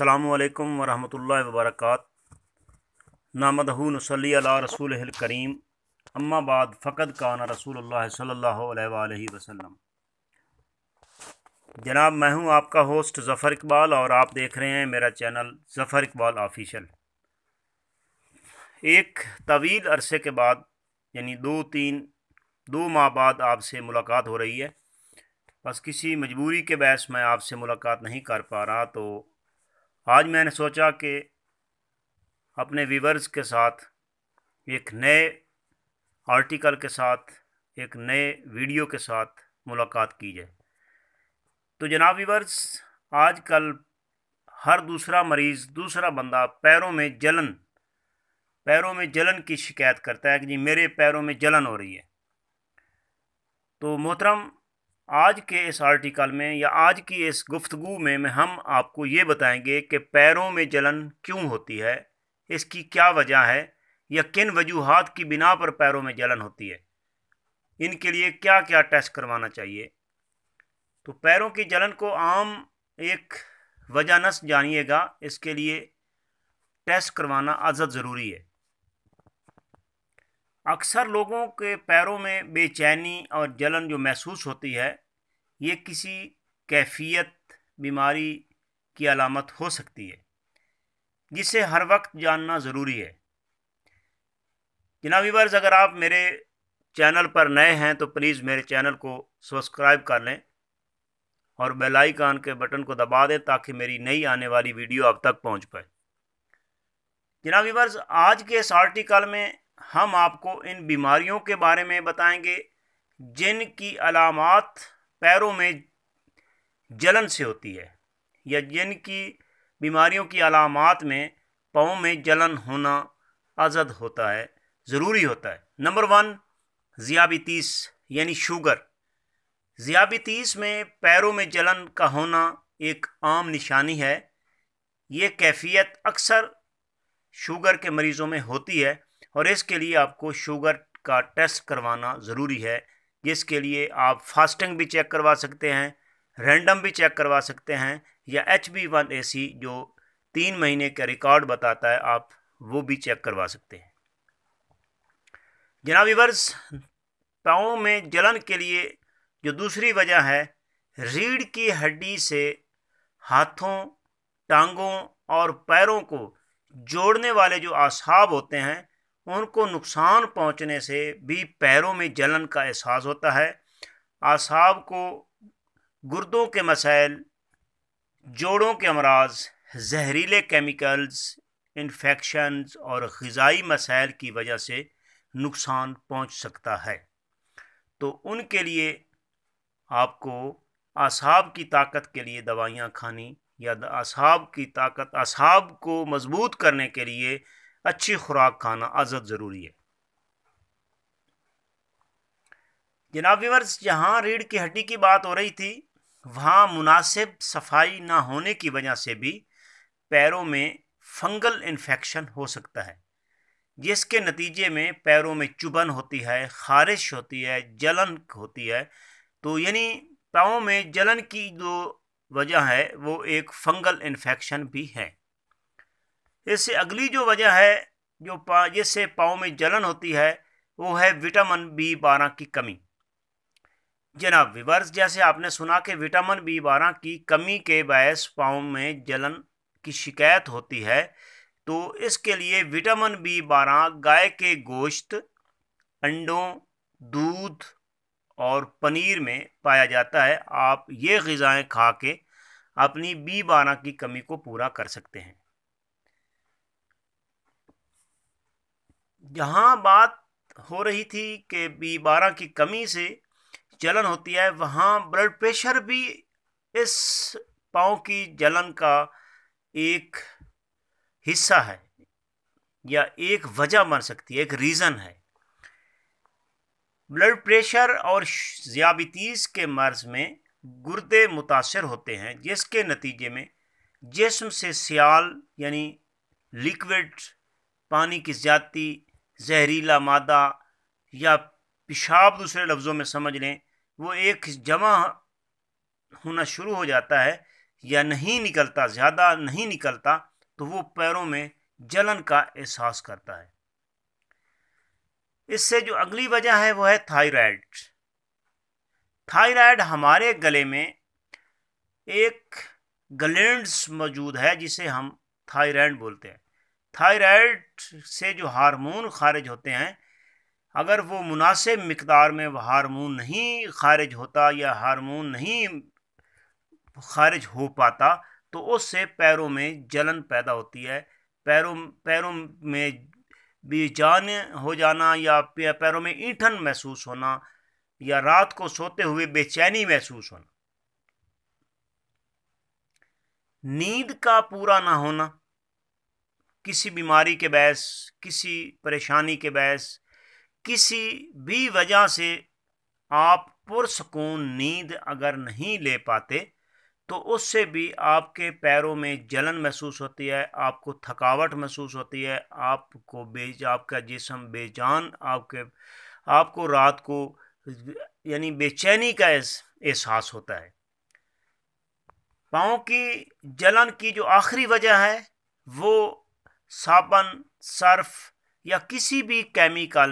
अल्लाम वरहमल वबरक नामदहू नसली अला रसूल करीम अम्मा बाद फ़कद काना रसूल सल्ला वसम जनाब मैं हूं आपका होस्ट ज़फ़र इकबाल और आप देख रहे हैं मेरा चैनल ज़फ़र इकबाल ऑफिशियल एक तवील अरसे के बाद यानी दो तीन दो माह बाद आपसे मुलाकात हो रही है बस किसी मजबूरी के बहस मैं आपसे मुलाकात नहीं कर पा रहा तो आज मैंने सोचा कि अपने व्यूवर्स के साथ एक नए आर्टिकल के साथ एक नए वीडियो के साथ मुलाकात की जाए तो जनाब व्यूवर्स आजकल हर दूसरा मरीज़ दूसरा बंदा पैरों में जलन पैरों में जलन की शिकायत करता है कि जी मेरे पैरों में जलन हो रही है तो मोहतरम आज के इस आर्टिकल में या आज की इस गुफ्तगु में, मैं हम आपको ये बताएंगे कि पैरों में जलन क्यों होती है इसकी क्या वजह है या किन वजूहत की बिना पर पैरों में जलन होती है इनके लिए क्या क्या टेस्ट करवाना चाहिए तो पैरों की जलन को आम एक वजह नस जानिएगा इसके लिए टेस्ट करवाना आज़त ज़रूरी है अक्सर लोगों के पैरों में बेचैनी और जलन जो महसूस होती है ये किसी कैफियत बीमारी की अलामत हो सकती है जिसे हर वक्त जानना ज़रूरी है जनाब वर्ज अगर आप मेरे चैनल पर नए हैं तो प्लीज़ मेरे चैनल को सब्सक्राइब कर लें और बेल आइकन के बटन को दबा दें ताकि मेरी नई आने वाली वीडियो अब तक पहुंच पाए जनाब वर्ज आज के इस आर्टिकल में हम आपको इन बीमारियों के बारे में बताएंगे जिनकी अलामत पैरों में जलन से होती है या जिन की बीमारियों की अलामत में पाँव में जलन होना आज़द होता है ज़रूरी होता है नंबर वन ज़ियाबितीस यानी शुगर ज़ियाबितीस में पैरों में जलन का होना एक आम निशानी है ये कैफियत अक्सर शुगर के मरीज़ों में होती है और इसके लिए आपको शुगर का टेस्ट करवाना ज़रूरी है जिसके लिए आप फास्टिंग भी चेक करवा सकते हैं रैंडम भी चेक करवा सकते हैं या H B one A C जो तीन महीने का रिकॉर्ड बताता है आप वो भी चेक करवा सकते हैं जनाब वर्ष पाँव में जलन के लिए जो दूसरी वजह है रीढ़ की हड्डी से हाथों टांगों और पैरों को जोड़ने वाले जो आसाब होते हैं उनको नुकसान पहुंचने से भी पैरों में जलन का एहसास होता है आसाब को गुर्दों के मसाइल जोड़ों के अमराज जहरीले केमिकल्स इन्फेक्शन और ग़ाई मसाइल की वजह से नुकसान पहुंच सकता है तो उनके लिए आपको असाब की ताकत के लिए दवाइयाँ खानी या आसाब की ताकत असाब को मज़बूत करने के लिए अच्छी खुराक खाना आज़द ज़रूरी है जनाब विवर्स जहाँ रीढ़ की हड्डी की बात हो रही थी वहाँ मुनासिब सफाई ना होने की वजह से भी पैरों में फंगल इन्फेक्शन हो सकता है जिसके नतीजे में पैरों में चुभन होती है खारिश होती है जलन होती है तो यानी पाँव में जलन की जो वजह है वो एक फंगल इन्फेक्शन भी है इससे अगली जो वजह है जो पा जिससे पाँव में जलन होती है वो है विटामिन बी बारह की कमी जनाब विवर्स जैसे आपने सुना कि विटामिन बी बारह की कमी के बायस पाँव में जलन की शिकायत होती है तो इसके लिए विटामिन बी बारह गाय के गोश्त अंडों दूध और पनीर में पाया जाता है आप ये गज़ाएँ खा के अपनी बी बारह की कमी को पूरा कर सकते हैं जहाँ बात हो रही थी कि बी बारह की कमी से जलन होती है वहाँ ब्लड प्रेशर भी इस पाँव की जलन का एक हिस्सा है या एक वजह बन सकती है एक रीज़न है ब्लड प्रेशर और ज्याबतीस के मर्ज़ में गुर्दे मुतासर होते हैं जिसके नतीजे में जिसम से सियाल यानी लिक्विड पानी की ज़्यादती जहरीला मादा या पेशाब दूसरे लफ्ज़ों में समझ लें वो एक जमा होना शुरू हो जाता है या नहीं निकलता ज़्यादा नहीं निकलता तो वो पैरों में जलन का एहसास करता है इससे जो अगली वजह है वो है थायराइड थायराइड हमारे गले में एक ग्लैंड्स मौजूद है जिसे हम थायराइड बोलते हैं थायराइड से जो हार्मोन खारिज होते हैं अगर वो मुनासिब मकदार में वह हारमोन नहीं खारिज होता या हारमोन नहीं खारिज हो पाता तो उससे पैरों में जलन पैदा होती है पैरों पैरों में बेजान हो जाना या पैरों में ईंठन महसूस होना या रात को सोते हुए बेचैनी महसूस होना नींद का पूरा ना होना किसी बीमारी के बैस किसी परेशानी के बैस किसी भी वजह से आप पुरसकून नींद अगर नहीं ले पाते तो उससे भी आपके पैरों में जलन महसूस होती है आपको थकावट महसूस होती है आपको बे आपका जिसम बेजान आपके आपको रात को यानी बेचैनी का एहसास होता है पाँव की जलन की जो आखिरी वजह है वो साबन सर्फ या किसी भी केमिकल